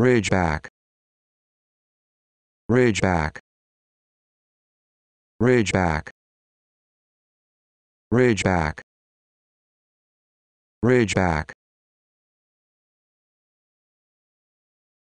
Ridgeback Ridgeback Ridgeback Ridgeback Ridgeback